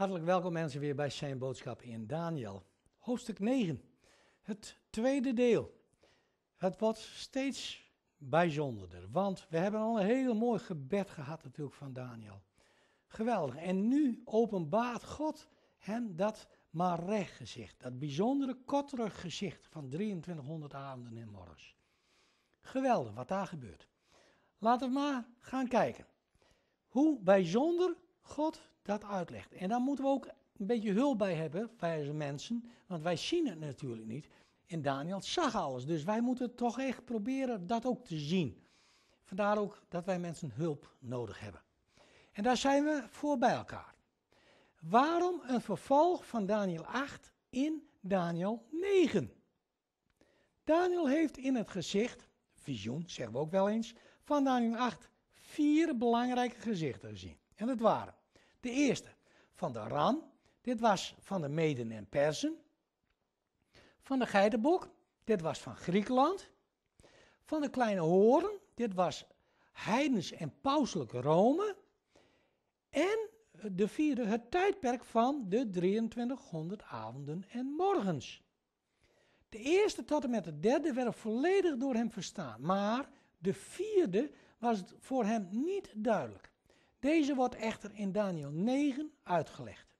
Hartelijk welkom mensen weer bij zijn boodschap in Daniel. Hoofdstuk 9, het tweede deel. Het wordt steeds bijzonderder, want we hebben al een heel mooi gebed gehad natuurlijk van Daniel. Geweldig. En nu openbaart God hem dat maar gezicht, dat bijzondere kortere gezicht van 2300 avonden en morgens. Geweldig wat daar gebeurt. Laten we maar gaan kijken. Hoe bijzonder God dat uitlegt. En daar moeten we ook een beetje hulp bij hebben, wijze mensen, want wij zien het natuurlijk niet. En Daniel zag alles, dus wij moeten toch echt proberen dat ook te zien. Vandaar ook dat wij mensen hulp nodig hebben. En daar zijn we voor bij elkaar. Waarom een vervolg van Daniel 8 in Daniel 9? Daniel heeft in het gezicht, visioen zeggen we ook wel eens, van Daniel 8 vier belangrijke gezichten gezien. En dat waren de eerste van de Ran, dit was van de Meden en Persen. Van de Geidenbok, dit was van Griekenland. Van de Kleine Horen, dit was heidens en pauselijk Rome. En de vierde, het tijdperk van de 2300 avonden en morgens. De eerste tot en met de derde werden volledig door hem verstaan, maar de vierde was voor hem niet duidelijk. Deze wordt echter in Daniel 9 uitgelegd.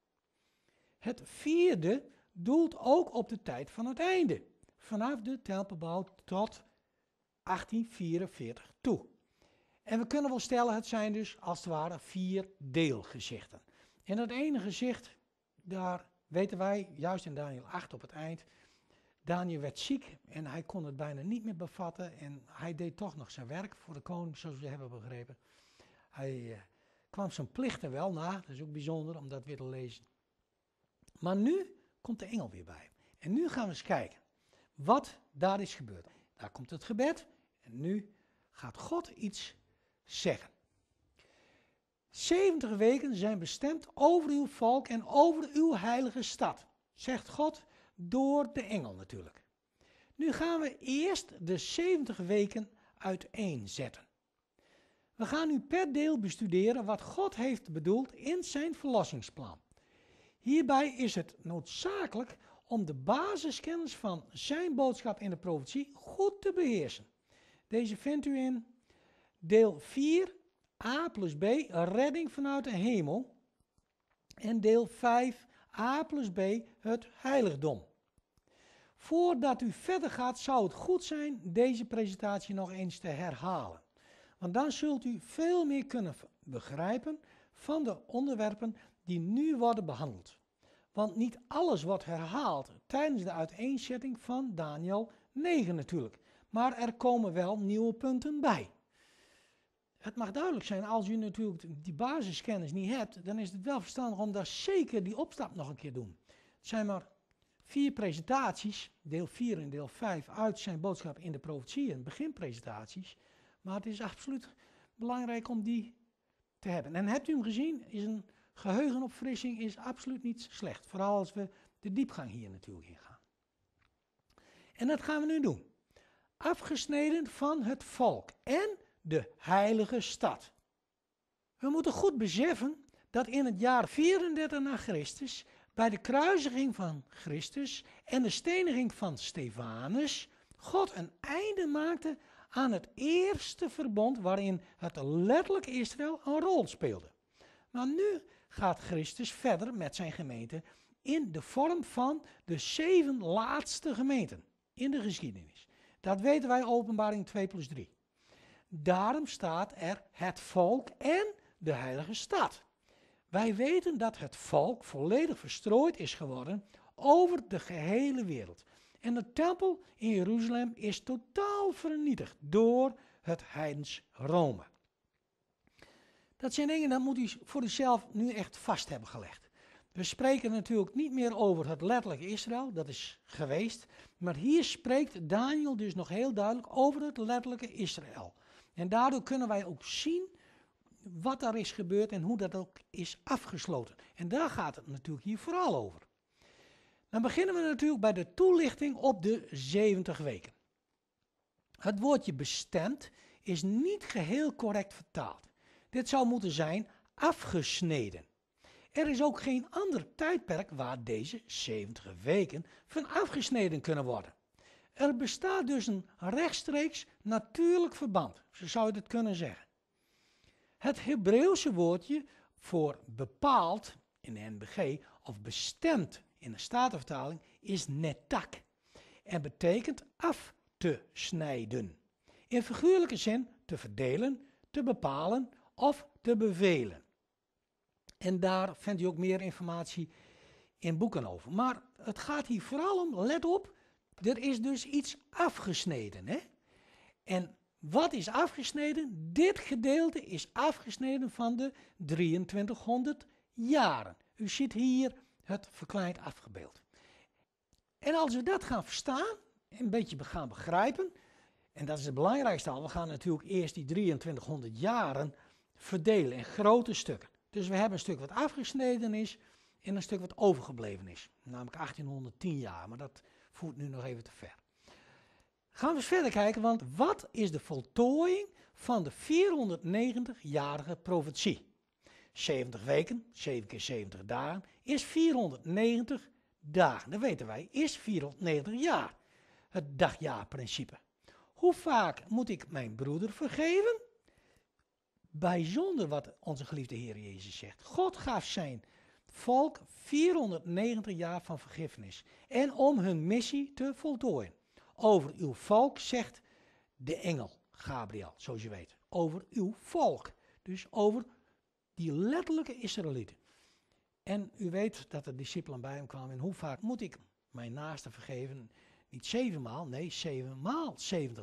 Het vierde doelt ook op de tijd van het einde, vanaf de tempelbouw tot 1844 toe. En we kunnen wel stellen, het zijn dus als het ware vier deelgezichten. En dat ene gezicht, daar weten wij, juist in Daniel 8 op het eind, Daniel werd ziek en hij kon het bijna niet meer bevatten en hij deed toch nog zijn werk voor de koning, zoals we hebben begrepen. Hij eh, kwam zijn plichten wel na. Dat is ook bijzonder om dat weer te lezen. Maar nu komt de engel weer bij En nu gaan we eens kijken wat daar is gebeurd. Daar komt het gebed en nu gaat God iets zeggen. 70 weken zijn bestemd over uw volk en over uw heilige stad, zegt God door de engel natuurlijk. Nu gaan we eerst de 70 weken uiteenzetten. We gaan nu per deel bestuderen wat God heeft bedoeld in zijn verlossingsplan. Hierbij is het noodzakelijk om de basiskennis van zijn boodschap in de profetie goed te beheersen. Deze vindt u in deel 4, A plus B, redding vanuit de hemel. En deel 5, A plus B, het heiligdom. Voordat u verder gaat, zou het goed zijn deze presentatie nog eens te herhalen. Want dan zult u veel meer kunnen begrijpen van de onderwerpen die nu worden behandeld. Want niet alles wordt herhaald tijdens de uiteenzetting van Daniel 9 natuurlijk. Maar er komen wel nieuwe punten bij. Het mag duidelijk zijn, als u natuurlijk die basiskennis niet hebt, dan is het wel verstandig om daar zeker die opstap nog een keer te doen. Het zijn maar vier presentaties, deel 4 en deel 5 uit zijn boodschap in de profetieën, beginpresentaties. Maar het is absoluut belangrijk om die te hebben. En hebt u hem gezien, is een geheugenopfrissing is absoluut niet slecht. Vooral als we de diepgang hier natuurlijk in gaan. En dat gaan we nu doen. Afgesneden van het volk en de heilige stad. We moeten goed beseffen dat in het jaar 34 na Christus, bij de kruisiging van Christus en de steniging van Stefanus, God een einde maakte aan het eerste verbond waarin het letterlijk Israël een rol speelde. Maar nu gaat Christus verder met zijn gemeente in de vorm van de zeven laatste gemeenten in de geschiedenis. Dat weten wij openbaring 2 plus 3. Daarom staat er het volk en de heilige stad. Wij weten dat het volk volledig verstrooid is geworden over de gehele wereld. En de tempel in Jeruzalem is totaal vernietigd door het heidens Rome. Dat zijn dingen, dat moet hij voor zichzelf nu echt vast hebben gelegd. We spreken natuurlijk niet meer over het letterlijke Israël, dat is geweest. Maar hier spreekt Daniel dus nog heel duidelijk over het letterlijke Israël. En daardoor kunnen wij ook zien wat daar is gebeurd en hoe dat ook is afgesloten. En daar gaat het natuurlijk hier vooral over. Dan beginnen we natuurlijk bij de toelichting op de 70 weken. Het woordje bestemd is niet geheel correct vertaald. Dit zou moeten zijn afgesneden. Er is ook geen ander tijdperk waar deze 70 weken van afgesneden kunnen worden. Er bestaat dus een rechtstreeks natuurlijk verband, zo zou je het kunnen zeggen. Het Hebreeuwse woordje voor bepaald in de NBG of bestemd in de Statenvertaling is netak. En betekent af te snijden. In figuurlijke zin te verdelen, te bepalen of te bevelen. En daar vindt u ook meer informatie in boeken over. Maar het gaat hier vooral om, let op, er is dus iets afgesneden. Hè? En wat is afgesneden? Dit gedeelte is afgesneden van de 2300 jaren. U ziet hier het verkleind afgebeeld. En als we dat gaan verstaan, een beetje gaan begrijpen, en dat is het belangrijkste al, we gaan natuurlijk eerst die 2300 jaren verdelen in grote stukken. Dus we hebben een stuk wat afgesneden is en een stuk wat overgebleven is, namelijk 1810 jaar, maar dat voert nu nog even te ver. Gaan we eens verder kijken, want wat is de voltooiing van de 490-jarige profetie? 70 weken, 7 keer 70 dagen, is 490 dagen. Dat weten wij, is 490 jaar. Het dagjaarprincipe. Hoe vaak moet ik mijn broeder vergeven? Bijzonder wat onze geliefde Heer Jezus zegt. God gaf zijn volk 490 jaar van vergiffenis. En om hun missie te voltooien. Over uw volk zegt de engel Gabriel, zoals je weet. Over uw volk. Dus over die letterlijke Israëlieten. En u weet dat de discipelen bij hem kwamen. En hoe vaak moet ik mijn naaste vergeven? Niet zevenmaal, nee, zevenmaal,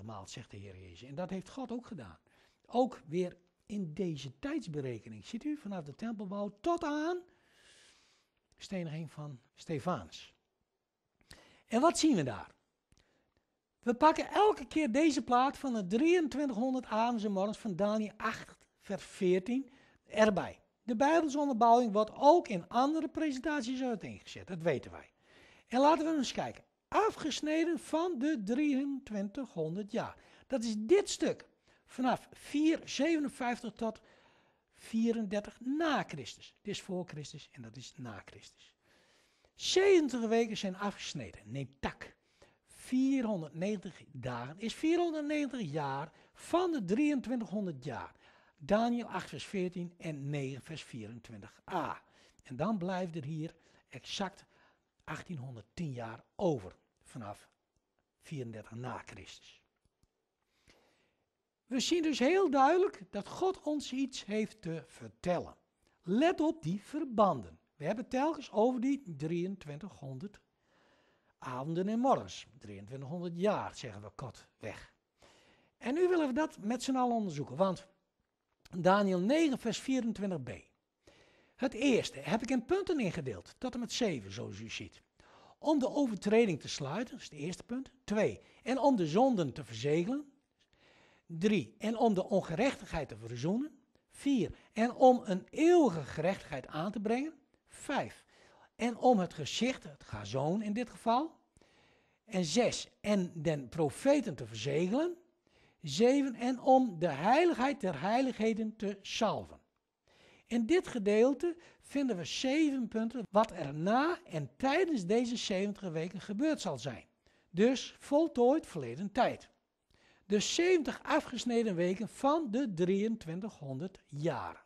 maal, zegt de Heer Jezus. En dat heeft God ook gedaan. Ook weer in deze tijdsberekening. Ziet u, vanaf de tempelbouw tot aan steniging van Stefanus. En wat zien we daar? We pakken elke keer deze plaat van de 2300 avonds en morgens van Daniel 8, vers 14 erbij. De Bijbelsonderbouwing wordt ook in andere presentaties uiteengezet, dat weten wij. En laten we eens kijken. Afgesneden van de 2300 jaar. Dat is dit stuk. Vanaf 457 tot 34 na Christus. Dit is voor Christus en dat is na Christus. 70 weken zijn afgesneden. Neem tak. 490 dagen is 490 jaar van de 2300 jaar. Daniel 8, vers 14 en 9, vers 24a. En dan blijft er hier exact 1810 jaar over, vanaf 34 na Christus. We zien dus heel duidelijk dat God ons iets heeft te vertellen. Let op die verbanden. We hebben telkens over die 2300 avonden en morgens. 2300 jaar, zeggen we kort weg. En nu willen we dat met z'n allen onderzoeken, want Daniel 9, vers 24b. Het eerste heb ik in punten ingedeeld, tot en met zeven, zoals u ziet. Om de overtreding te sluiten, dat is het eerste punt. 2. En om de zonden te verzegelen. 3. En om de ongerechtigheid te verzoenen. 4. En om een eeuwige gerechtigheid aan te brengen. 5. En om het gezicht, het gazoon in dit geval. En zes En den profeten te verzegelen. 7 en om de heiligheid der heiligheden te salven. In dit gedeelte vinden we zeven punten wat er na en tijdens deze 70 weken gebeurd zal zijn. Dus voltooid verleden tijd. De 70 afgesneden weken van de 2300 jaren.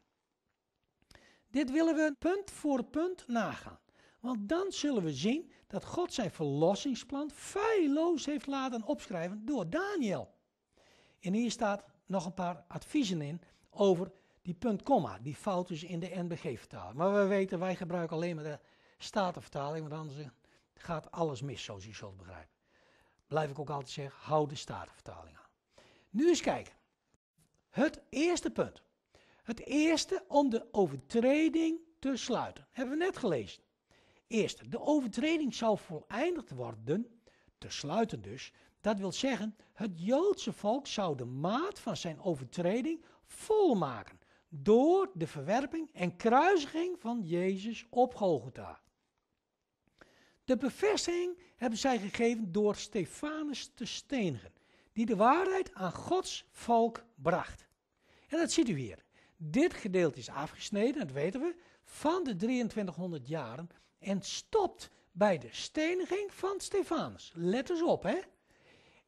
Dit willen we punt voor punt nagaan. Want dan zullen we zien dat God zijn verlossingsplan feilloos heeft laten opschrijven door Daniel. En hier staat nog een paar adviezen in over die punt-komma, die fout dus in de NBG-vertaling. Maar we weten, wij gebruiken alleen maar de Statenvertaling, want anders eh, gaat alles mis, zoals u zult begrijpen. Blijf ik ook altijd zeggen, hou de Statenvertaling aan. Nu eens kijken. Het eerste punt. Het eerste om de overtreding te sluiten. Hebben we net gelezen. Eerst, de overtreding zal voleindigd worden, te sluiten dus, dat wil zeggen, het Joodse volk zou de maat van zijn overtreding volmaken door de verwerping en kruisiging van Jezus op Golgotha. De bevestiging hebben zij gegeven door Stefanus te stenigen, die de waarheid aan Gods volk bracht. En dat ziet u hier. Dit gedeelte is afgesneden, dat weten we, van de 2300 jaren en stopt bij de steniging van Stefanus. Let eens op, hè.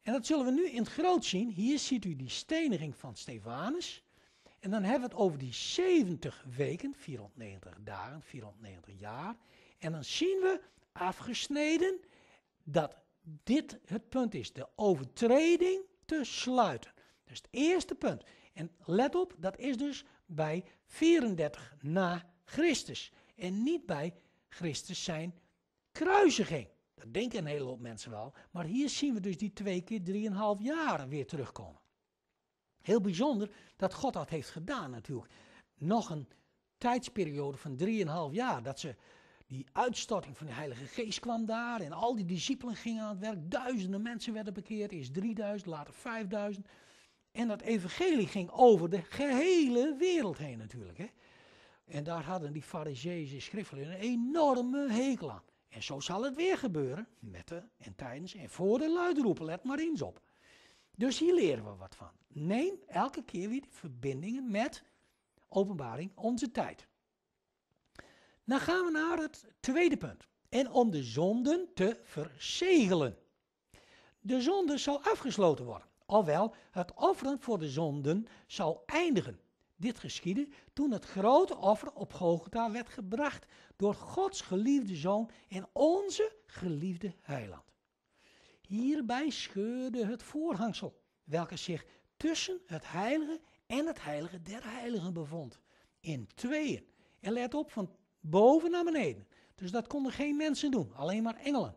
En dat zullen we nu in het groot zien. Hier ziet u die steniging van Stefanus. En dan hebben we het over die 70 weken, 490 dagen, 490 jaar. En dan zien we afgesneden dat dit het punt is: de overtreding te sluiten. Dus het eerste punt. En let op, dat is dus bij 34 na Christus. En niet bij Christus zijn kruisiging. Dat denken een hele hoop mensen wel. Maar hier zien we dus die twee keer drieënhalf jaar weer terugkomen. Heel bijzonder dat God dat heeft gedaan natuurlijk. Nog een tijdsperiode van drieënhalf jaar. Dat ze die uitstorting van de Heilige Geest kwam daar. En al die discipelen gingen aan het werk. Duizenden mensen werden bekeerd. Eerst 3000, later 5000. En dat evangelie ging over de gehele wereld heen natuurlijk. Hè? En daar hadden die fariseeën en een enorme hekel aan. En zo zal het weer gebeuren, met de en tijdens en voor de luidroepen, let maar eens op. Dus hier leren we wat van. Neem elke keer weer die verbindingen met openbaring onze tijd. Dan gaan we naar het tweede punt. En om de zonden te verzegelen. De zonde zal afgesloten worden. Ofwel, het offeren voor de zonden zal eindigen. Dit geschiedde toen het grote offer op Golgotha werd gebracht door Gods geliefde zoon en onze geliefde heiland. Hierbij scheurde het voorhangsel, welke zich tussen het heilige en het heilige der heiligen bevond, in tweeën. En let op, van boven naar beneden. Dus dat konden geen mensen doen, alleen maar engelen.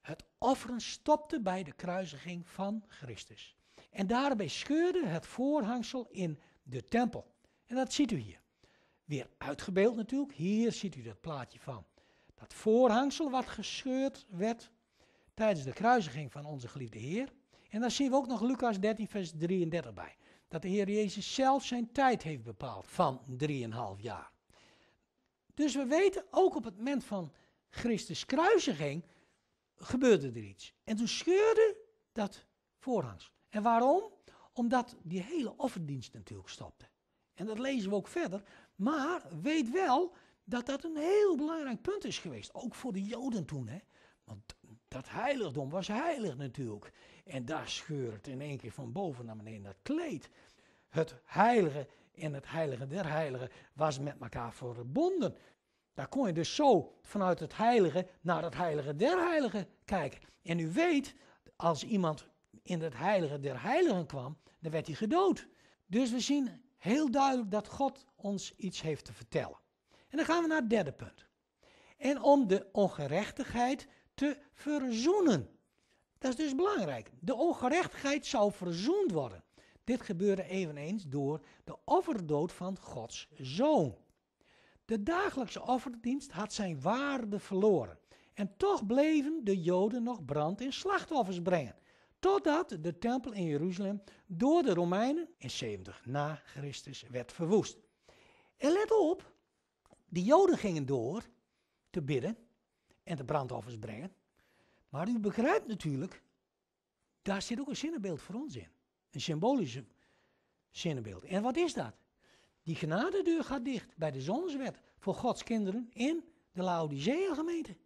Het offeren stopte bij de kruisiging van Christus. En daarbij scheurde het voorhangsel in de tempel. En dat ziet u hier. Weer uitgebeeld natuurlijk. Hier ziet u dat plaatje van. Dat voorhangsel wat gescheurd werd tijdens de kruisiging van onze geliefde Heer. En dan zien we ook nog Lucas 13, vers 33 bij. Dat de Heer Jezus zelf zijn tijd heeft bepaald van 3,5 jaar. Dus we weten ook op het moment van Christus kruisiging gebeurde er iets. En toen scheurde dat voorhangsel. En waarom? Omdat die hele offerdienst natuurlijk stopte. En dat lezen we ook verder. Maar weet wel dat dat een heel belangrijk punt is geweest. Ook voor de Joden toen. Hè? Want dat heiligdom was heilig natuurlijk. En daar scheurt in één keer van boven naar beneden dat kleed. Het heilige en het heilige der heiligen was met elkaar verbonden. Daar kon je dus zo vanuit het heilige naar het heilige der heiligen kijken. En u weet, als iemand in het heilige der heiligen kwam, dan werd hij gedood. Dus we zien heel duidelijk dat God ons iets heeft te vertellen. En dan gaan we naar het derde punt. En om de ongerechtigheid te verzoenen. Dat is dus belangrijk. De ongerechtigheid zou verzoend worden. Dit gebeurde eveneens door de offerdood van Gods zoon. De dagelijkse offerdienst had zijn waarde verloren. En toch bleven de Joden nog brand in slachtoffers brengen. Totdat de tempel in Jeruzalem door de Romeinen in 70 na Christus werd verwoest. En let op, de Joden gingen door te bidden en de brandoffers brengen. Maar u begrijpt natuurlijk, daar zit ook een zinnenbeeld voor ons in. Een symbolisch zinnenbeeld. En wat is dat? Die genadedeur gaat dicht bij de zonneswet voor Gods kinderen in de Laodicea gemeente.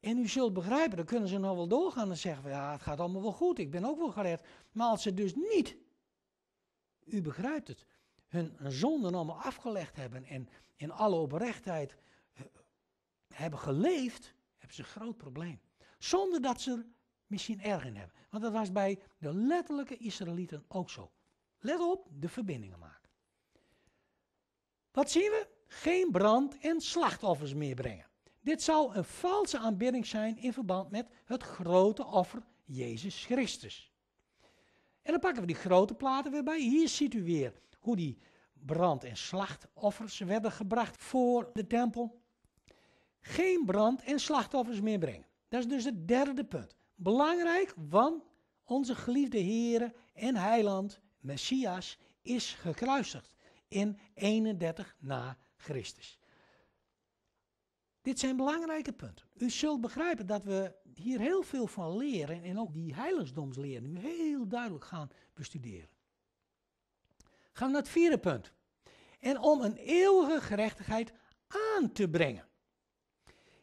En u zult begrijpen, dan kunnen ze nog wel doorgaan en zeggen ja, het gaat allemaal wel goed, ik ben ook wel gered. Maar als ze dus niet, u begrijpt het, hun zonden allemaal afgelegd hebben en in alle oprechtheid eh, hebben geleefd, hebben ze een groot probleem. Zonder dat ze er misschien erg in hebben. Want dat was bij de letterlijke Israëlieten ook zo. Let op, de verbindingen maken. Wat zien we? Geen brand en slachtoffers meer brengen. Dit zou een valse aanbidding zijn in verband met het grote offer Jezus Christus. En dan pakken we die grote platen weer bij. Hier ziet u weer hoe die brand- en slachtoffers werden gebracht voor de tempel. Geen brand- en slachtoffers meer brengen. Dat is dus het derde punt. Belangrijk, want onze geliefde Here en Heiland, Messias, is gekruisigd in 31 na Christus. Dit zijn belangrijke punten. U zult begrijpen dat we hier heel veel van leren en ook die heiligdomsleer nu heel duidelijk gaan bestuderen. Gaan we naar het vierde punt. En om een eeuwige gerechtigheid aan te brengen.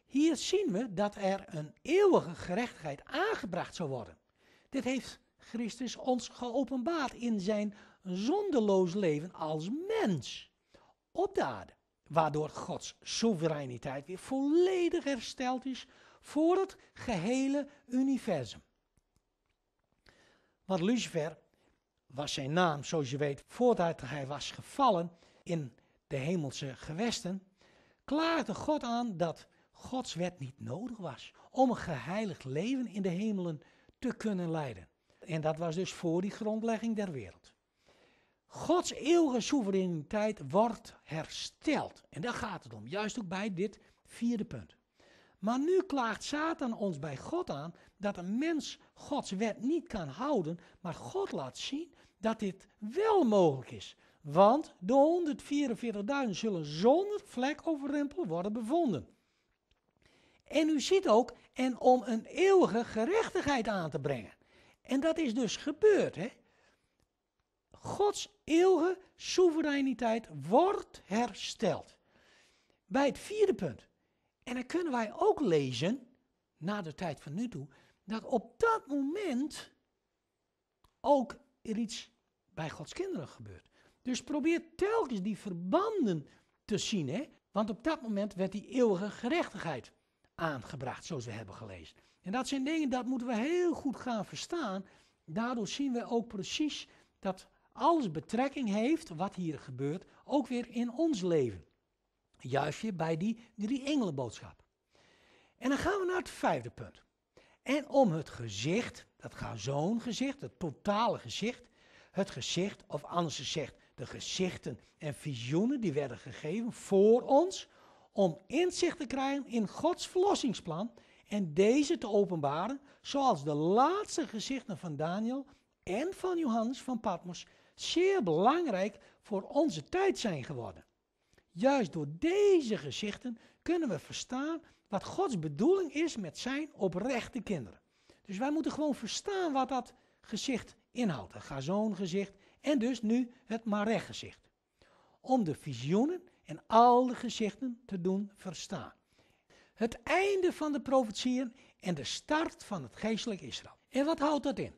Hier zien we dat er een eeuwige gerechtigheid aangebracht zou worden. Dit heeft Christus ons geopenbaard in zijn zondeloos leven als mens op de aarde. Waardoor Gods soevereiniteit weer volledig hersteld is voor het gehele universum. Want Lucifer was zijn naam, zoals je weet, voordat hij was gevallen in de hemelse gewesten, klaagde God aan dat Gods wet niet nodig was om een geheiligd leven in de hemelen te kunnen leiden. En dat was dus voor die grondlegging der wereld. Gods eeuwige soevereiniteit wordt hersteld. En daar gaat het om, juist ook bij dit vierde punt. Maar nu klaagt Satan ons bij God aan dat een mens Gods wet niet kan houden, maar God laat zien dat dit wel mogelijk is. Want de 144.000 zullen zonder vlek of rimpel worden bevonden. En u ziet ook, en om een eeuwige gerechtigheid aan te brengen. En dat is dus gebeurd, hè? Gods eeuwige soevereiniteit wordt hersteld. Bij het vierde punt. En dan kunnen wij ook lezen, na de tijd van nu toe, dat op dat moment ook er iets bij Gods kinderen gebeurt. Dus probeer telkens die verbanden te zien, hè? want op dat moment werd die eeuwige gerechtigheid aangebracht, zoals we hebben gelezen. En dat zijn dingen, dat moeten we heel goed gaan verstaan. Daardoor zien we ook precies dat alles betrekking heeft, wat hier gebeurt, ook weer in ons leven. Juist bij die drie engelenboodschap. En dan gaan we naar het vijfde punt. En om het gezicht, dat zo'n gezicht, het totale gezicht, het gezicht, of anders gezegd, de gezichten en visioenen die werden gegeven voor ons, om inzicht te krijgen in Gods verlossingsplan en deze te openbaren, zoals de laatste gezichten van Daniel en van Johannes van Patmos zeer belangrijk voor onze tijd zijn geworden. Juist door deze gezichten kunnen we verstaan wat Gods bedoeling is met zijn oprechte kinderen. Dus wij moeten gewoon verstaan wat dat gezicht inhoudt. Het gezicht, en dus nu het gezicht. Om de visioenen en al de gezichten te doen verstaan. Het einde van de profetieën en de start van het geestelijk Israël. En wat houdt dat in?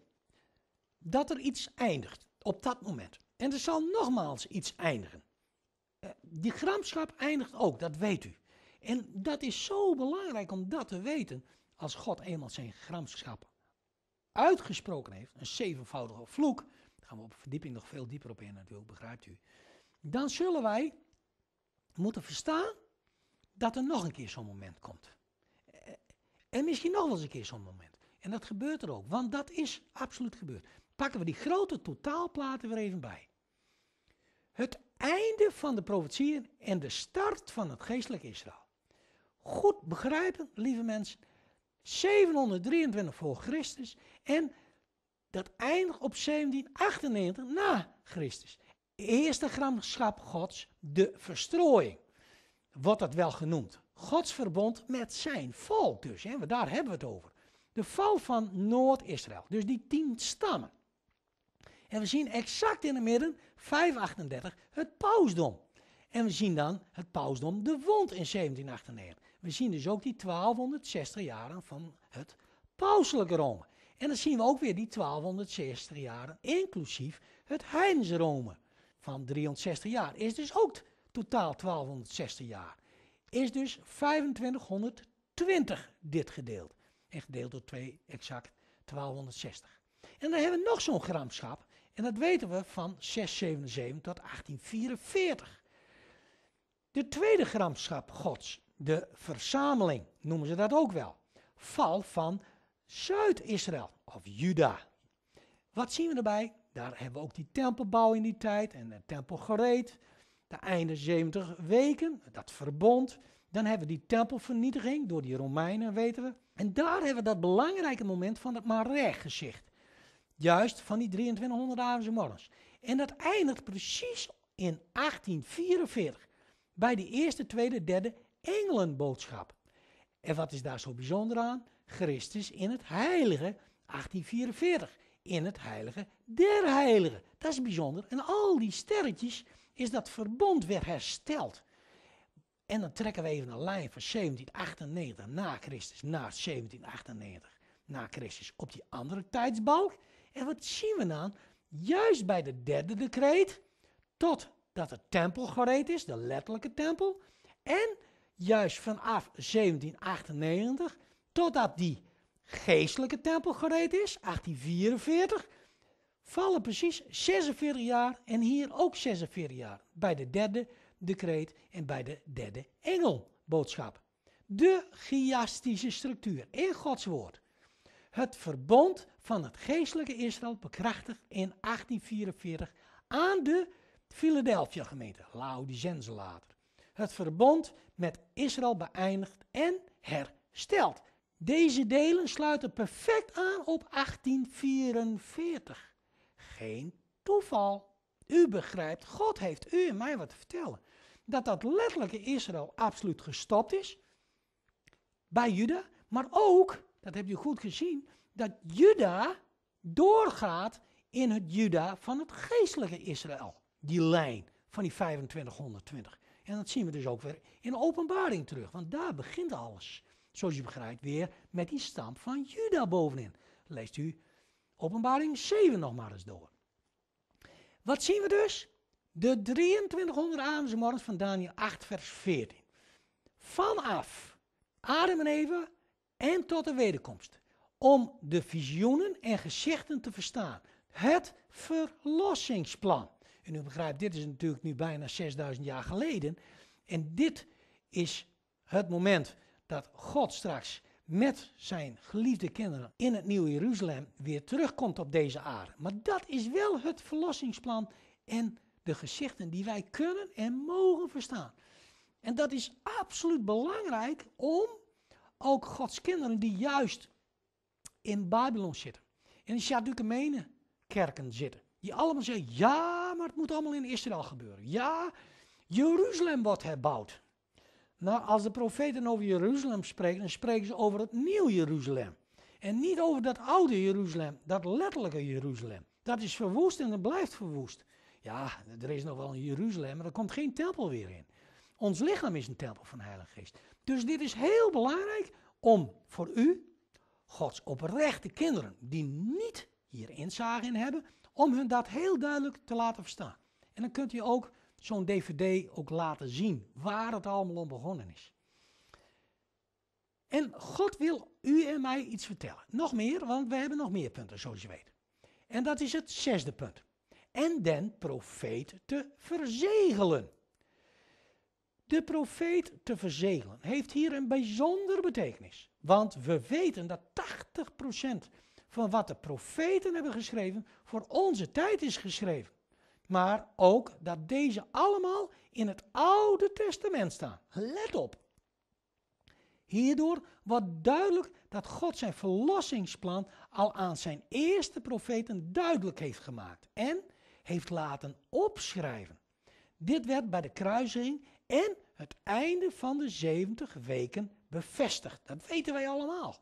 Dat er iets eindigt. Op dat moment. En er zal nogmaals iets eindigen. Eh, die gramschap eindigt ook, dat weet u. En dat is zo belangrijk om dat te weten. Als God eenmaal zijn gramschap uitgesproken heeft, een zevenvoudige vloek, daar gaan we op verdieping nog veel dieper op in natuurlijk, begrijpt u. Dan zullen wij moeten verstaan dat er nog een keer zo'n moment komt. Eh, eh, en misschien nog wel eens een keer zo'n moment. En dat gebeurt er ook, want dat is absoluut gebeurd pakken we die grote totaalplaten weer even bij. Het einde van de profetieën en de start van het geestelijk Israël. Goed begrijpen, lieve mensen, 723 voor Christus en dat eindigt op 1798 na Christus. Eerste gramschap Gods, de verstrooiing, wordt dat wel genoemd. Gods verbond met zijn volk dus, hè, daar hebben we het over. De val van Noord-Israël, dus die tien stammen. En we zien exact in het midden, 538, het pausdom. En we zien dan het pausdom de wond in 1798. We zien dus ook die 1260 jaren van het pauselijke Rome. En dan zien we ook weer die 1260 jaren, inclusief het heidense Rome van 360 jaar. Is dus ook totaal 1260 jaar. Is dus 2520 dit gedeeld. En gedeeld door 2 exact 1260. En dan hebben we nog zo'n gramschap. En dat weten we van 677 tot 1844. De tweede gramschap Gods, de verzameling, noemen ze dat ook wel. Val van Zuid-Israël of Juda. Wat zien we erbij? Daar hebben we ook die tempelbouw in die tijd en de tempel gereed. De einde 70 weken, dat verbond. Dan hebben we die tempelvernietiging door die Romeinen, weten we. En daar hebben we dat belangrijke moment van het Mare gezicht. Juist van die 2300 en morgens. En dat eindigt precies in 1844 bij de eerste, tweede, derde engelenboodschap. En wat is daar zo bijzonder aan? Christus in het heilige 1844, in het heilige der heiligen. Dat is bijzonder. En al die sterretjes is dat verbond weer hersteld. En dan trekken we even een lijn van 1798 na Christus na 1798 na Christus op die andere tijdsbalk. En wat zien we dan? Juist bij de derde decreet, totdat de tempel gereed is, de letterlijke tempel. En juist vanaf 1798, totdat die geestelijke tempel gereed is, 1844, vallen precies 46 jaar en hier ook 46 jaar. Bij de derde decreet en bij de derde engelboodschap. De chiastische structuur in Gods woord het verbond van het geestelijke Israël bekrachtigd in 1844 aan de Philadelphia gemeente, Laodicense later. Het verbond met Israël beëindigd en hersteld. Deze delen sluiten perfect aan op 1844. Geen toeval. U begrijpt, God heeft u en mij wat te vertellen. Dat dat letterlijke Israël absoluut gestopt is bij Juda, maar ook dat hebt u goed gezien, dat Juda doorgaat in het Juda van het geestelijke Israël. Die lijn van die 2520. En dat zien we dus ook weer in openbaring terug, want daar begint alles. Zoals u begrijpt, weer met die stam van Juda bovenin. Leest u openbaring 7 nog maar eens door. Wat zien we dus? De 2300 avonds morgens van Daniel 8, vers 14. Vanaf Adam en Eva en tot de wederkomst. Om de visioenen en gezichten te verstaan. Het verlossingsplan. En u begrijpt, dit is natuurlijk nu bijna 6000 jaar geleden. En dit is het moment dat God straks met zijn geliefde kinderen in het Nieuwe Jeruzalem weer terugkomt op deze aarde. Maar dat is wel het verlossingsplan en de gezichten die wij kunnen en mogen verstaan. En dat is absoluut belangrijk om ook Gods kinderen die juist in Babylon zitten. In de Shadukemene kerken zitten. Die allemaal zeggen, ja, maar het moet allemaal in Israël gebeuren. Ja, Jeruzalem wordt herbouwd. Nou, als de profeten over Jeruzalem spreken, dan spreken ze over het nieuwe Jeruzalem. En niet over dat oude Jeruzalem, dat letterlijke Jeruzalem. Dat is verwoest en dat blijft verwoest. Ja, er is nog wel een Jeruzalem, maar er komt geen tempel weer in. Ons lichaam is een tempel van de Heilige Geest. Dus dit is heel belangrijk om voor u, Gods oprechte kinderen, die niet hier inzage in hebben, om hun dat heel duidelijk te laten verstaan. En dan kunt u ook zo'n dvd ook laten zien waar het allemaal om begonnen is. En God wil u en mij iets vertellen. Nog meer, want we hebben nog meer punten, zoals je weet. En dat is het zesde punt. En den profeet te verzegelen de profeet te verzegelen heeft hier een bijzondere betekenis. Want we weten dat 80% van wat de profeten hebben geschreven voor onze tijd is geschreven. Maar ook dat deze allemaal in het Oude Testament staan. Let op. Hierdoor wordt duidelijk dat God zijn verlossingsplan al aan zijn eerste profeten duidelijk heeft gemaakt en heeft laten opschrijven. Dit werd bij de kruising en het einde van de 70 weken bevestigd. Dat weten wij allemaal.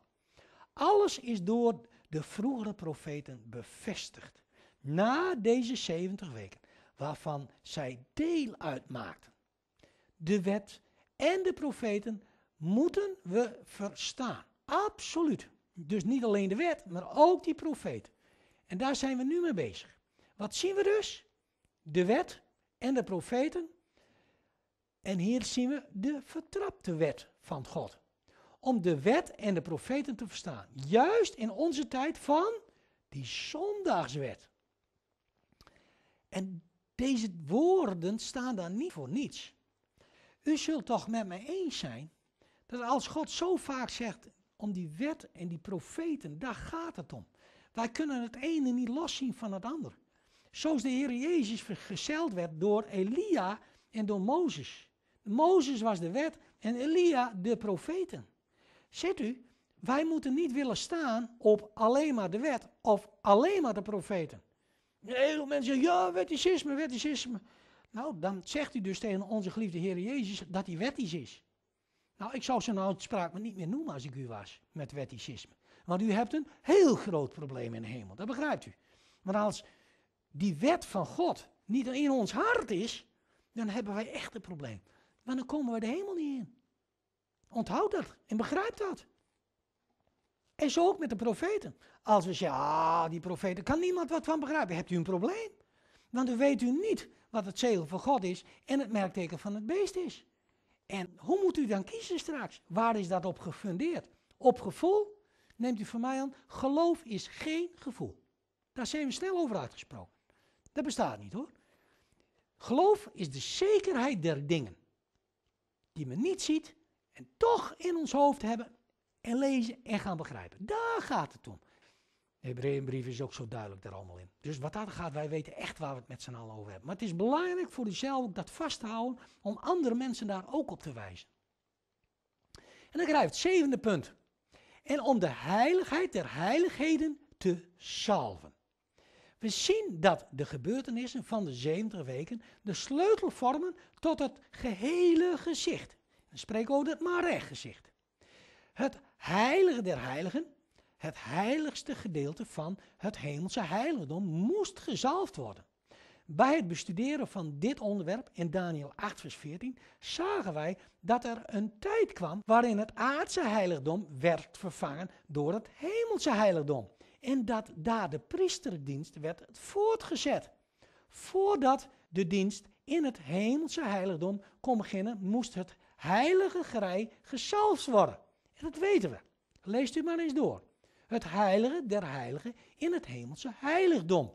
Alles is door de vroegere profeten bevestigd. Na deze 70 weken, waarvan zij deel uitmaakten. De wet en de profeten moeten we verstaan. Absoluut. Dus niet alleen de wet, maar ook die profeten. En daar zijn we nu mee bezig. Wat zien we dus? De wet en de profeten en hier zien we de vertrapte wet van God. Om de wet en de profeten te verstaan. Juist in onze tijd van die zondagswet. En deze woorden staan daar niet voor niets. U zult toch met mij eens zijn dat als God zo vaak zegt om die wet en die profeten, daar gaat het om. Wij kunnen het ene niet loszien van het ander. Zoals de Heer Jezus vergezeld werd door Elia en door Mozes. Mozes was de wet en Elia de profeten. Ziet u, wij moeten niet willen staan op alleen maar de wet of alleen maar de profeten. Heel veel mensen zeggen, ja, wetticisme, wetticisme. Nou, dan zegt u dus tegen onze geliefde Heer Jezus dat hij wettisch is. Nou, ik zou zijn nou uitspraak maar niet meer noemen als ik u was met wetticisme. Want u hebt een heel groot probleem in de hemel, dat begrijpt u. Maar als die wet van God niet in ons hart is, dan hebben wij echt een probleem want dan komen we de hemel niet in. Onthoud dat en begrijp dat. En zo ook met de profeten. Als we zeggen, ja, ah, die profeten, kan niemand wat van begrijpen. Hebt u een probleem? Want dan weet u niet wat het zegel van God is en het merkteken van het beest is. En hoe moet u dan kiezen straks? Waar is dat op gefundeerd? Op gevoel? Neemt u van mij aan, geloof is geen gevoel. Daar zijn we snel over uitgesproken. Dat bestaat niet hoor. Geloof is de zekerheid der dingen die men niet ziet en toch in ons hoofd hebben en lezen en gaan begrijpen. Daar gaat het om. De Hebreeënbrief is ook zo duidelijk daar allemaal in. Dus wat dat gaat, wij weten echt waar we het met z'n allen over hebben. Maar het is belangrijk voor jezelf ook dat vasthouden om andere mensen daar ook op te wijzen. En dan krijg je het zevende punt. En om de heiligheid der heiligheden te salven. We zien dat de gebeurtenissen van de 70 weken de sleutel vormen tot het gehele gezicht. Dan spreken we over het Mareg-gezicht. Het heilige der heiligen, het heiligste gedeelte van het hemelse heiligdom, moest gezalfd worden. Bij het bestuderen van dit onderwerp in Daniel 8, vers 14, zagen wij dat er een tijd kwam waarin het aardse heiligdom werd vervangen door het hemelse heiligdom. En dat daar de priesterdienst werd voortgezet. Voordat de dienst in het hemelse heiligdom kon beginnen, moest het heilige grij gezalfd worden. En dat weten we. Leest u maar eens door. Het heilige der heiligen in het hemelse heiligdom.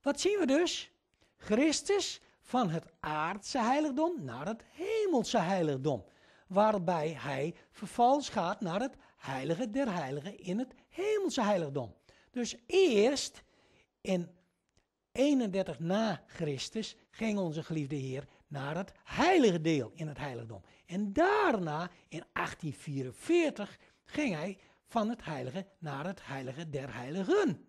Wat zien we dus? Christus van het aardse heiligdom naar het hemelse heiligdom. Waarbij hij vervals gaat naar het heilige der heiligen in het hemelse heiligdom. Dus eerst in 31 na Christus ging onze geliefde Heer naar het heilige deel in het heiligdom. En daarna in 1844 ging hij van het heilige naar het heilige der heiligen.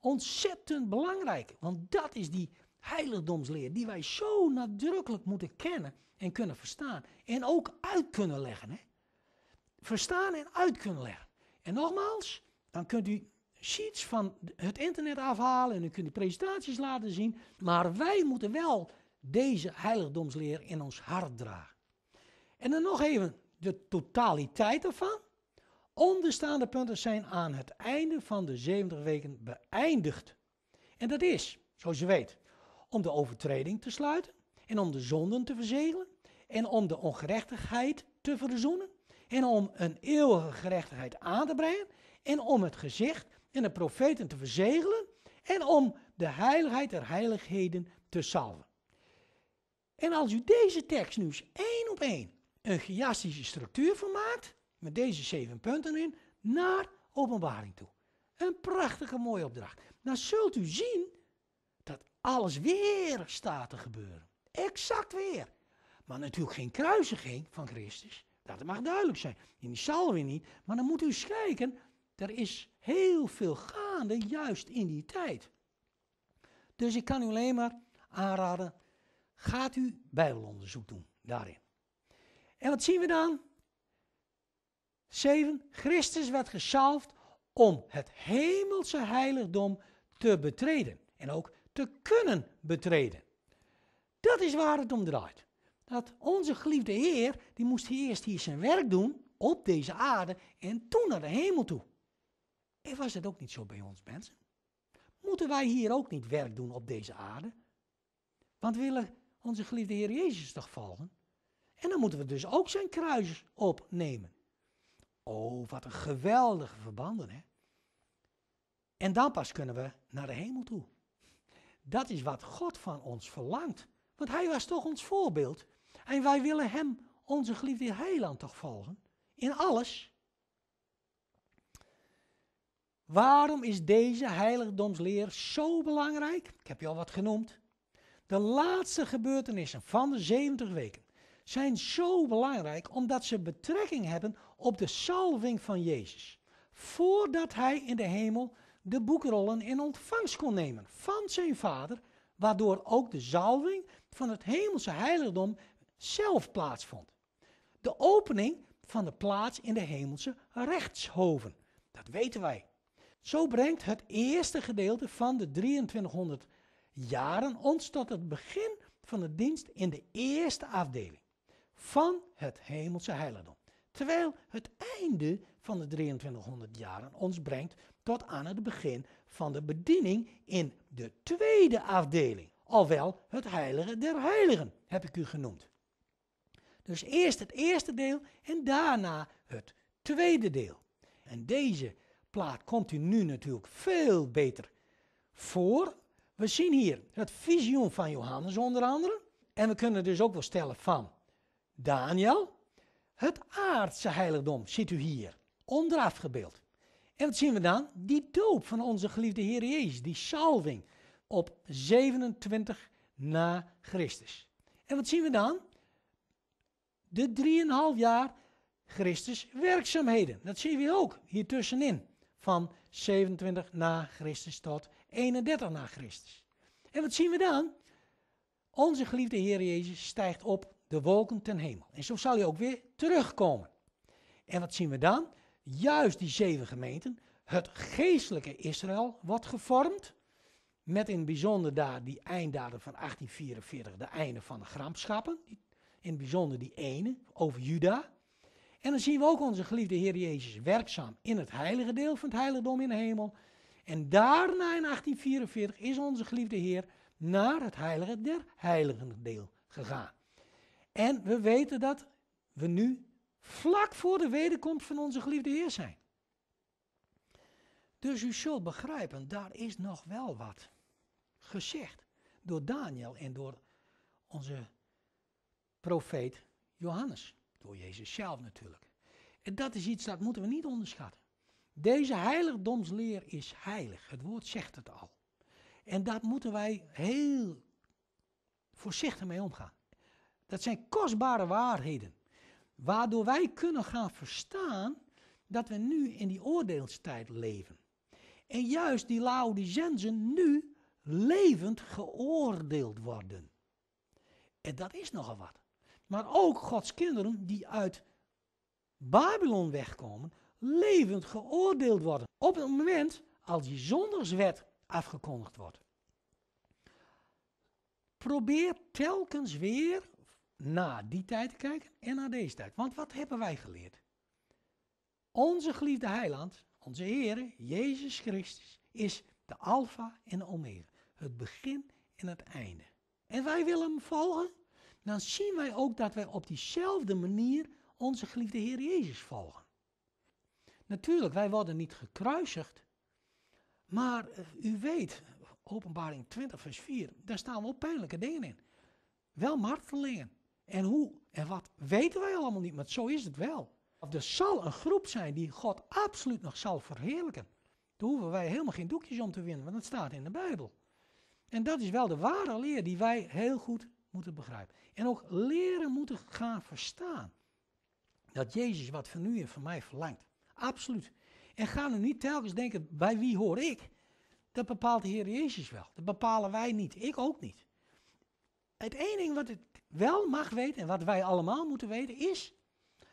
Ontzettend belangrijk, want dat is die heiligdomsleer die wij zo nadrukkelijk moeten kennen en kunnen verstaan. En ook uit kunnen leggen. Hè? Verstaan en uit kunnen leggen. En nogmaals, dan kunt u sheets van het internet afhalen en u kunt de presentaties laten zien. Maar wij moeten wel deze heiligdomsleer in ons hart dragen. En dan nog even de totaliteit ervan. Onderstaande punten zijn aan het einde van de 70 weken beëindigd. En dat is, zoals je weet, om de overtreding te sluiten en om de zonden te verzegelen en om de ongerechtigheid te verzoenen en om een eeuwige gerechtigheid aan te brengen en om het gezicht en de profeten te verzegelen en om de heiligheid der heiligheden te salven. En als u deze tekst nu eens één op één een chiastische structuur van maakt, met deze zeven punten in, naar openbaring toe. Een prachtige mooie opdracht. Dan zult u zien dat alles weer staat te gebeuren. Exact weer. Maar natuurlijk geen kruisiging van Christus, dat mag duidelijk zijn. In die zal weer niet. Maar dan moet u eens kijken. Er is heel veel gaande juist in die tijd. Dus ik kan u alleen maar aanraden. Gaat u Bijbelonderzoek doen daarin. En wat zien we dan? 7. Christus werd gezalfd om het hemelse heiligdom te betreden. En ook te kunnen betreden. Dat is waar het om draait dat onze geliefde Heer, die moest eerst hier zijn werk doen op deze aarde en toen naar de hemel toe. En was dat ook niet zo bij ons mensen? Moeten wij hier ook niet werk doen op deze aarde? Want willen onze geliefde Heer Jezus toch volgen? En dan moeten we dus ook zijn kruis opnemen. Oh, wat een geweldige verbanden, hè? En dan pas kunnen we naar de hemel toe. Dat is wat God van ons verlangt. Want hij was toch ons voorbeeld. En wij willen Hem, onze geliefde heiland, toch volgen? In alles. Waarom is deze heiligdomsleer zo belangrijk? Ik heb je al wat genoemd. De laatste gebeurtenissen van de 70 weken zijn zo belangrijk omdat ze betrekking hebben op de salving van Jezus. Voordat hij in de hemel de boekrollen in ontvangst kon nemen van zijn vader, waardoor ook de zalving van het hemelse heiligdom zelf plaatsvond. De opening van de plaats in de hemelse rechtshoven. Dat weten wij. Zo brengt het eerste gedeelte van de 2300 jaren ons tot het begin van de dienst in de eerste afdeling van het hemelse heiligdom. Terwijl het einde van de 2300 jaren ons brengt tot aan het begin van de bediening in de tweede afdeling. Alwel het heilige der heiligen, heb ik u genoemd. Dus eerst het eerste deel en daarna het tweede deel. En deze plaat komt u nu natuurlijk veel beter voor. We zien hier het visioen van Johannes onder andere. En we kunnen dus ook wel stellen van Daniel. Het aardse heiligdom ziet u hier, onderaf gebeeld. En wat zien we dan? Die doop van onze geliefde Heer Jezus, die salving op 27 na Christus. En wat zien we dan? de 3,5 jaar Christus werkzaamheden. Dat zien we ook hier tussenin. Van 27 na Christus tot 31 na Christus. En wat zien we dan? Onze geliefde Heer Jezus stijgt op de wolken ten hemel. En zo zal hij ook weer terugkomen. En wat zien we dan? Juist die zeven gemeenten, het geestelijke Israël wordt gevormd. Met in bijzonder daar die einddaden van 1844, de einde van de gramschappen, die in het bijzonder die ene, over Juda. En dan zien we ook onze geliefde Heer Jezus werkzaam in het heilige deel van het heiligdom in de hemel. En daarna in 1844 is onze geliefde Heer naar het heilige der heiligen deel gegaan. En we weten dat we nu vlak voor de wederkomst van onze geliefde Heer zijn. Dus u zult begrijpen, daar is nog wel wat gezegd door Daniel en door onze profeet Johannes. Door Jezus zelf natuurlijk. En dat is iets dat moeten we niet onderschatten. Deze heiligdomsleer is heilig. Het woord zegt het al. En daar moeten wij heel voorzichtig mee omgaan. Dat zijn kostbare waarheden. Waardoor wij kunnen gaan verstaan dat we nu in die oordeelstijd leven. En juist die Laodicensen nu levend geoordeeld worden. En dat is nogal wat maar ook Gods kinderen die uit Babylon wegkomen, levend geoordeeld worden. Op het moment als die zondagswet afgekondigd wordt. Probeer telkens weer naar die tijd te kijken en naar deze tijd. Want wat hebben wij geleerd? Onze geliefde heiland, onze Heer, Jezus Christus, is de alfa en de omega. Het begin en het einde. En wij willen hem volgen? dan zien wij ook dat wij op diezelfde manier onze geliefde Heer Jezus volgen. Natuurlijk, wij worden niet gekruisigd, maar eh, u weet, openbaring 20 vers 4, daar staan wel pijnlijke dingen in. Wel martelingen. En hoe en wat weten wij allemaal niet, maar zo is het wel. Of er zal een groep zijn die God absoluut nog zal verheerlijken. Daar hoeven wij helemaal geen doekjes om te winnen, want dat staat in de Bijbel. En dat is wel de ware leer die wij heel goed moeten begrijpen. En ook leren moeten gaan verstaan dat Jezus wat van u en van mij verlangt. Absoluut. En ga nu niet telkens denken, bij wie hoor ik? Dat bepaalt de Heer Jezus wel. Dat bepalen wij niet. Ik ook niet. Het enige ding wat ik wel mag weten en wat wij allemaal moeten weten is,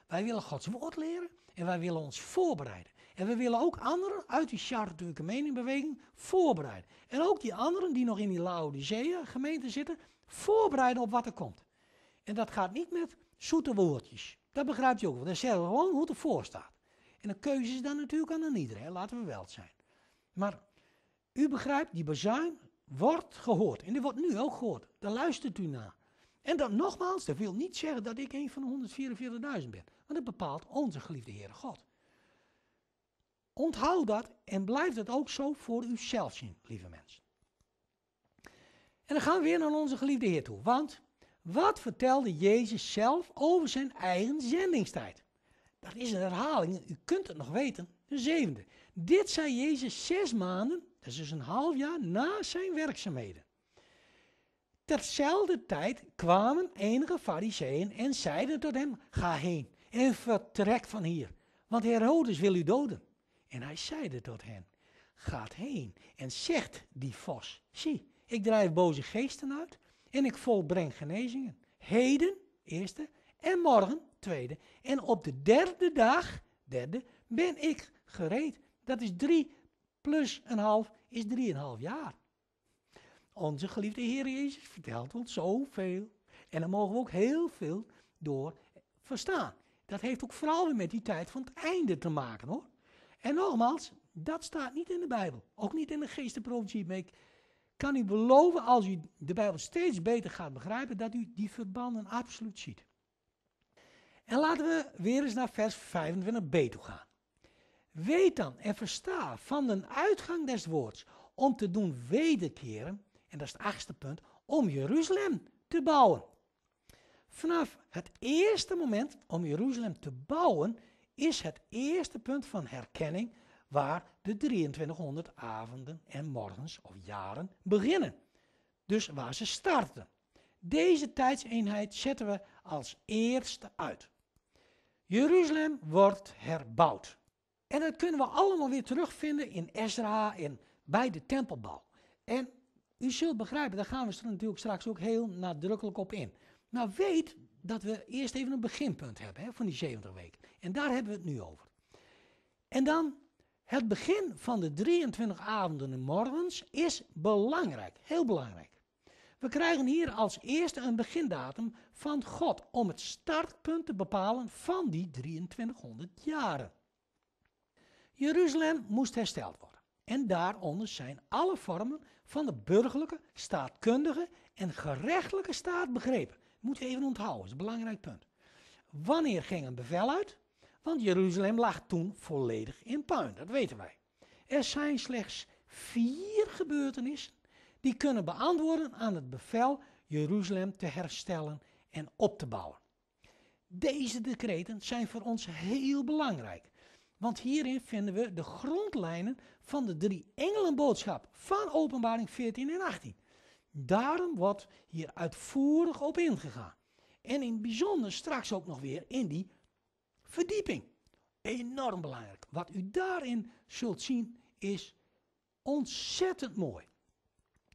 wij willen Gods woord leren en wij willen ons voorbereiden. En we willen ook anderen uit die charterlijke meningbeweging voorbereiden. En ook die anderen die nog in die Laodicea gemeente zitten, Voorbereiden op wat er komt. En dat gaat niet met zoete woordjes. Dat begrijpt je ook wel. Dan zeggen we gewoon hoe het ervoor staat. En de keuze is dan natuurlijk aan iedereen, laten we wel zijn. Maar u begrijpt, die bezuin wordt gehoord. En die wordt nu ook gehoord. Daar luistert u naar. En dan nogmaals, dat wil niet zeggen dat ik een van de 144.000 ben. Want dat bepaalt onze geliefde Heere God. Onthoud dat en blijf dat ook zo voor uzelf zien, lieve mensen. En dan gaan we weer naar onze geliefde Heer toe. Want wat vertelde Jezus zelf over zijn eigen zendingstijd? Dat is een herhaling, u kunt het nog weten, de zevende. Dit zei Jezus zes maanden, dat is dus een half jaar na zijn werkzaamheden. Terzelfde tijd kwamen enige fariseeën en zeiden tot hem, ga heen en vertrek van hier, want Herodes wil u doden. En hij zeide tot hen, gaat heen en zegt die vos, zie, ik drijf boze geesten uit en ik volbreng genezingen. Heden, eerste, en morgen, tweede. En op de derde dag, derde, ben ik gereed. Dat is drie plus een half, is drieënhalf jaar. Onze geliefde Heer Jezus vertelt ons zoveel. En daar mogen we ook heel veel door verstaan. Dat heeft ook vooral weer met die tijd van het einde te maken hoor. En nogmaals, dat staat niet in de Bijbel. Ook niet in de geestenprofetie kan u beloven, als u de Bijbel steeds beter gaat begrijpen, dat u die verbanden absoluut ziet. En laten we weer eens naar vers 25b toe gaan. Weet dan en versta van de uitgang des woords om te doen wederkeren, en dat is het achtste punt, om Jeruzalem te bouwen. Vanaf het eerste moment om Jeruzalem te bouwen is het eerste punt van herkenning waar de 2300 avonden en morgens of jaren beginnen. Dus waar ze starten. Deze tijdseenheid zetten we als eerste uit. Jeruzalem wordt herbouwd. En dat kunnen we allemaal weer terugvinden in Ezra en bij de tempelbouw. En u zult begrijpen, daar gaan we natuurlijk straks ook heel nadrukkelijk op in. Nou weet dat we eerst even een beginpunt hebben hè, van die 70 weken. En daar hebben we het nu over. En dan het begin van de 23 avonden en morgens is belangrijk, heel belangrijk. We krijgen hier als eerste een begindatum van God om het startpunt te bepalen van die 2300 jaren. Jeruzalem moest hersteld worden en daaronder zijn alle vormen van de burgerlijke, staatkundige en gerechtelijke staat begrepen. Moet je even onthouden, dat is een belangrijk punt. Wanneer ging een bevel uit? Want Jeruzalem lag toen volledig in puin, dat weten wij. Er zijn slechts vier gebeurtenissen die kunnen beantwoorden aan het bevel Jeruzalem te herstellen en op te bouwen. Deze decreten zijn voor ons heel belangrijk. Want hierin vinden we de grondlijnen van de drie engelenboodschap van Openbaring 14 en 18. Daarom wordt hier uitvoerig op ingegaan. En in het bijzonder straks ook nog weer in die Verdieping. Enorm belangrijk. Wat u daarin zult zien is ontzettend mooi.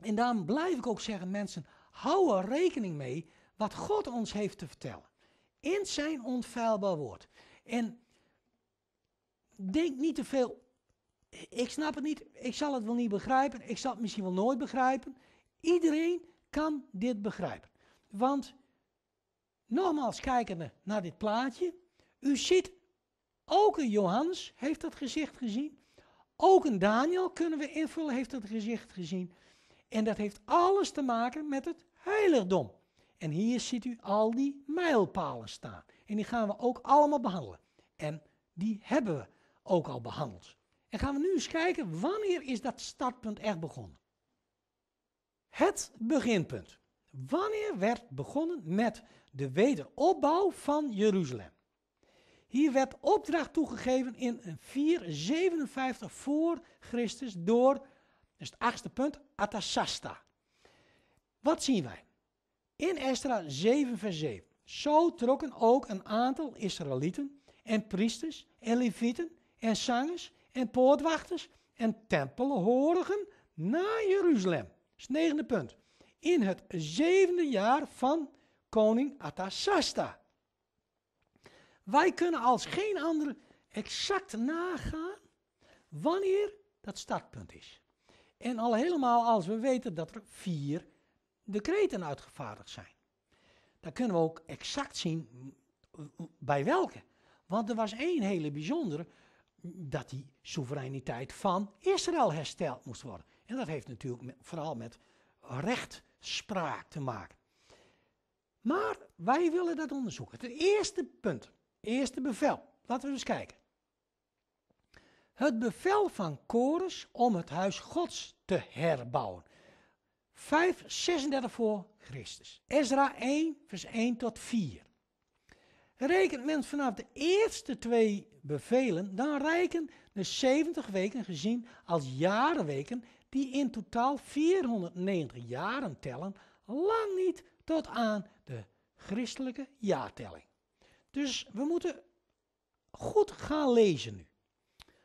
En daarom blijf ik ook zeggen, mensen, hou er rekening mee wat God ons heeft te vertellen. In zijn onfeilbaar woord. En denk niet te veel. Ik snap het niet, ik zal het wel niet begrijpen, ik zal het misschien wel nooit begrijpen. Iedereen kan dit begrijpen. Want, nogmaals kijkende naar dit plaatje, u ziet, ook een Johannes heeft dat gezicht gezien. Ook een Daniel kunnen we invullen, heeft dat gezicht gezien. En dat heeft alles te maken met het heiligdom. En hier ziet u al die mijlpalen staan. En die gaan we ook allemaal behandelen. En die hebben we ook al behandeld. En gaan we nu eens kijken, wanneer is dat startpunt echt begonnen? Het beginpunt. Wanneer werd begonnen met de wederopbouw van Jeruzalem? Hier werd opdracht toegegeven in 457 voor Christus door, Dus het achtste punt, Atasasta. Wat zien wij? In Estra 7 vers 7. Zo trokken ook een aantal Israëlieten en priesters en levieten en zangers en poortwachters en tempelhorigen naar Jeruzalem. Dat is het negende punt. In het zevende jaar van koning Atasasta wij kunnen als geen ander exact nagaan wanneer dat startpunt is. En al helemaal als we weten dat er vier decreten uitgevaardigd zijn. Dan kunnen we ook exact zien bij welke. Want er was één hele bijzondere, dat die soevereiniteit van Israël hersteld moest worden. En dat heeft natuurlijk vooral met rechtspraak te maken. Maar wij willen dat onderzoeken. Het eerste punt Eerste bevel. Laten we eens kijken. Het bevel van Kores om het huis Gods te herbouwen. 536 voor Christus. Ezra 1, vers 1 tot 4. Rekent men vanaf de eerste twee bevelen, dan rijken de 70 weken gezien als jarenweken, die in totaal 490 jaren tellen, lang niet tot aan de christelijke jaartelling. Dus we moeten goed gaan lezen nu.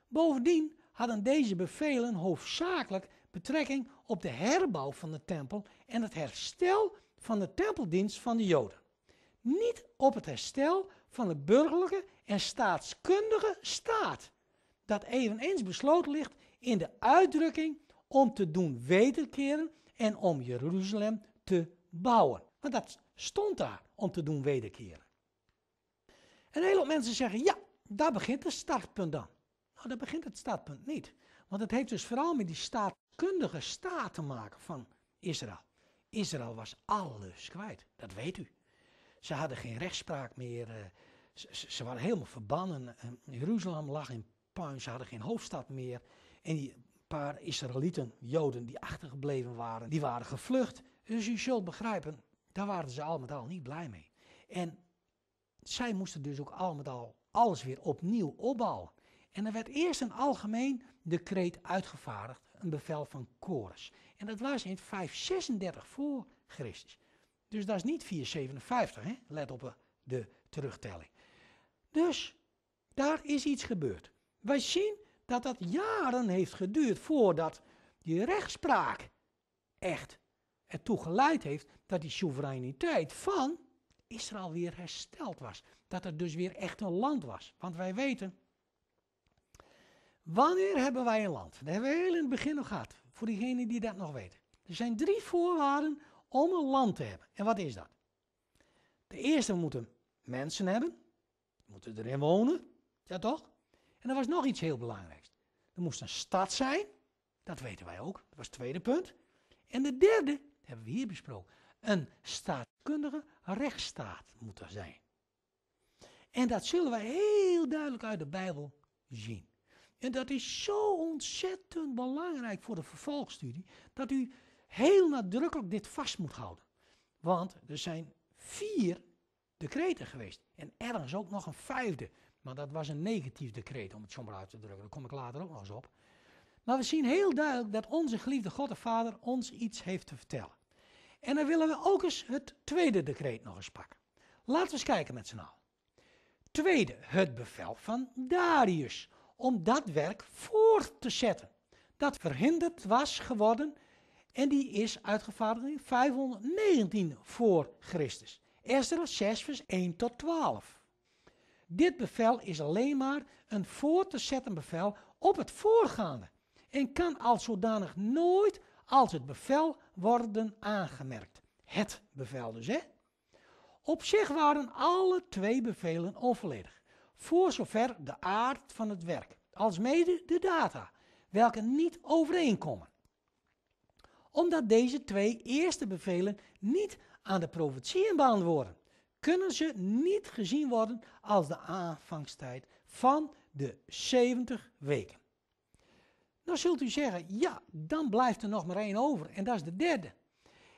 Bovendien hadden deze bevelen hoofdzakelijk betrekking op de herbouw van de tempel en het herstel van de tempeldienst van de Joden. Niet op het herstel van de burgerlijke en staatskundige staat, dat eveneens besloten ligt in de uitdrukking om te doen wederkeren en om Jeruzalem te bouwen. Want dat stond daar, om te doen wederkeren. Een hele mensen zeggen, ja, daar begint het startpunt dan. Nou, daar begint het startpunt niet. Want het heeft dus vooral met die staatkundige staat te maken van Israël. Israël was alles kwijt, dat weet u. Ze hadden geen rechtspraak meer, eh, ze, waren helemaal verbannen. Jeruzalem lag in puin, ze hadden geen hoofdstad meer. En die paar Israëlieten, Joden die achtergebleven waren, die waren gevlucht. Dus u zult begrijpen, daar waren ze al met al niet blij mee. En zij moesten dus ook al met al alles weer opnieuw opbouwen. En er werd eerst een algemeen decreet uitgevaardigd, een bevel van Chorus. En dat was in 536 voor Christus. Dus dat is niet 457, hè? let op eh, de terugtelling. Dus daar is iets gebeurd. Wij zien dat dat jaren heeft geduurd voordat die rechtspraak echt ertoe geleid heeft dat die soevereiniteit van Israël weer hersteld was. Dat er dus weer echt een land was. Want wij weten, wanneer hebben wij een land? Dat hebben we heel in het begin gehad, voor diegenen die dat nog weten. Er zijn drie voorwaarden om een land te hebben. En wat is dat? De eerste, we moeten mensen hebben. moeten erin wonen. Ja toch? En er was nog iets heel belangrijks. Er moest een stad zijn. Dat weten wij ook. Dat was het tweede punt. En de derde hebben we hier besproken. Een staat rechtsstaat moet er zijn. En dat zullen we heel duidelijk uit de Bijbel zien. En dat is zo ontzettend belangrijk voor de vervolgstudie, dat u heel nadrukkelijk dit vast moet houden. Want er zijn vier decreten geweest. En ergens ook nog een vijfde. Maar dat was een negatief decreet, om het zo maar uit te drukken. Daar kom ik later ook nog eens op. Maar we zien heel duidelijk dat onze geliefde God de Vader ons iets heeft te vertellen. En dan willen we ook eens het tweede decreet nog eens pakken. Laten we eens kijken met z'n allen. Tweede, het bevel van Darius om dat werk voort te zetten. Dat verhinderd was geworden en die is uitgevaardigd in 519 voor Christus. Ezra 6 vers 1 tot 12. Dit bevel is alleen maar een voor te zetten bevel op het voorgaande en kan als zodanig nooit als het bevel worden aangemerkt. Het bevel dus, hè? Op zich waren alle twee bevelen onvolledig, voor zover de aard van het werk, alsmede de data, welke niet overeenkomen. Omdat deze twee eerste bevelen niet aan de profetieën beantwoorden, kunnen ze niet gezien worden als de aanvangstijd van de 70 weken. Dan zult u zeggen, ja, dan blijft er nog maar één over. En dat is de derde.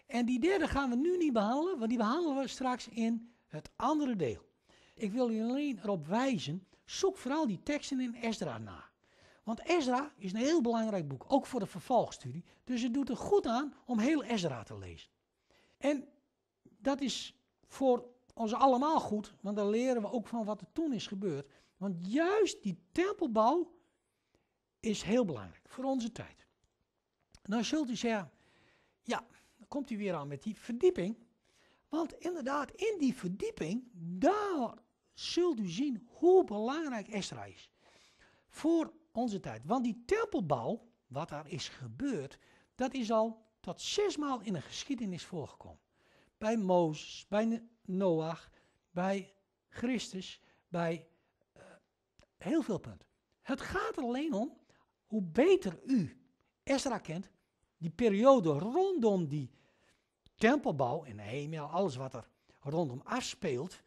En die derde gaan we nu niet behandelen, want die behandelen we straks in het andere deel. Ik wil u alleen erop wijzen, zoek vooral die teksten in Ezra na. Want Ezra is een heel belangrijk boek, ook voor de vervolgstudie. Dus het doet er goed aan om heel Ezra te lezen. En dat is voor ons allemaal goed, want dan leren we ook van wat er toen is gebeurd. Want juist die tempelbouw is heel belangrijk voor onze tijd. En dan zult u zeggen, ja, dan komt u weer aan met die verdieping. Want inderdaad, in die verdieping, daar zult u zien hoe belangrijk Esra is. Voor onze tijd. Want die tempelbouw, wat daar is gebeurd, dat is al tot zesmaal in de geschiedenis voorgekomen. Bij Mozes, bij Noach, bij Christus, bij eh, heel veel punten. Het gaat er alleen om hoe beter u Ezra kent, die periode rondom die tempelbouw en hemel, alles wat er rondom afspeelt,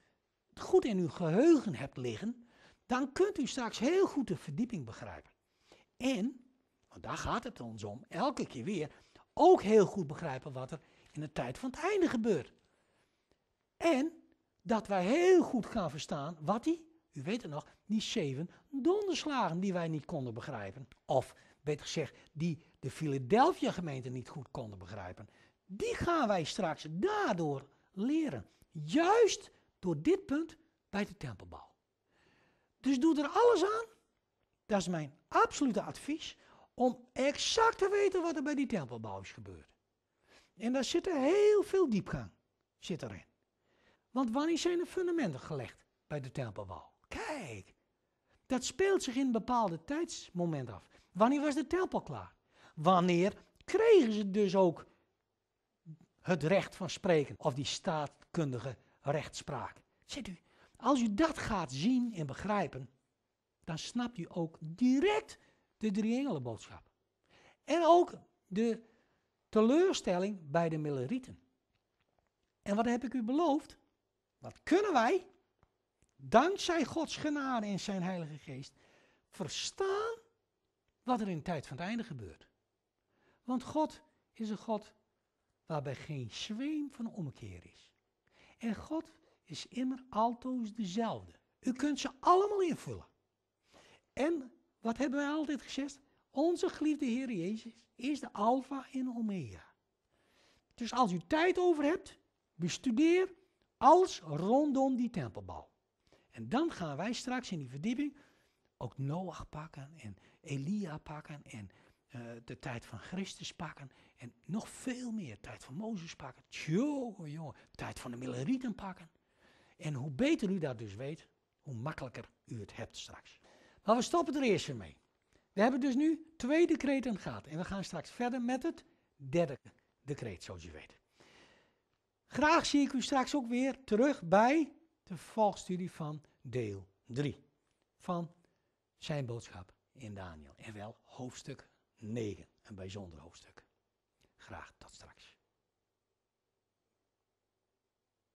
goed in uw geheugen hebt liggen, dan kunt u straks heel goed de verdieping begrijpen. En, want daar gaat het ons om, elke keer weer, ook heel goed begrijpen wat er in de tijd van het einde gebeurt. En dat wij heel goed gaan verstaan wat die u weet het nog, die zeven donderslagen die wij niet konden begrijpen. Of beter gezegd, die de Philadelphia-gemeente niet goed konden begrijpen. Die gaan wij straks daardoor leren. Juist door dit punt bij de tempelbouw. Dus doe er alles aan. Dat is mijn absolute advies. Om exact te weten wat er bij die tempelbouw is gebeurd. En daar zit er heel veel diepgang. Zit erin. Want wanneer zijn de fundamenten gelegd bij de tempelbouw? Dat speelt zich in een bepaalde tijdsmoment af. Wanneer was de tempel klaar? Wanneer kregen ze dus ook het recht van spreken of die staatkundige rechtspraak? Ziet u, als u dat gaat zien en begrijpen, dan snapt u ook direct de boodschap En ook de teleurstelling bij de Millerieten. En wat heb ik u beloofd? Wat kunnen wij? dankzij Gods genade en zijn Heilige Geest, verstaan wat er in de tijd van het einde gebeurt. Want God is een God waarbij geen zweem van omkeer is. En God is immer altoos dezelfde. U kunt ze allemaal invullen. En wat hebben wij altijd gezegd? Onze geliefde Heer Jezus is de Alpha en Omega. Dus als u tijd over hebt, bestudeer alles rondom die tempelbouw. En dan gaan wij straks in die verdieping ook Noach pakken en Elia pakken en eh, de tijd van Christus pakken en nog veel meer, tijd van Mozes pakken, Tjoe, jongen, tijd van de Millerieten pakken. En hoe beter u dat dus weet, hoe makkelijker u het hebt straks. Maar we stoppen er eerst mee. We hebben dus nu twee decreten gehad en we gaan straks verder met het derde decreet, zoals u weet. Graag zie ik u straks ook weer terug bij de volgstudie van deel 3 van zijn boodschap in Daniel. En wel hoofdstuk 9, een bijzonder hoofdstuk. Graag tot straks.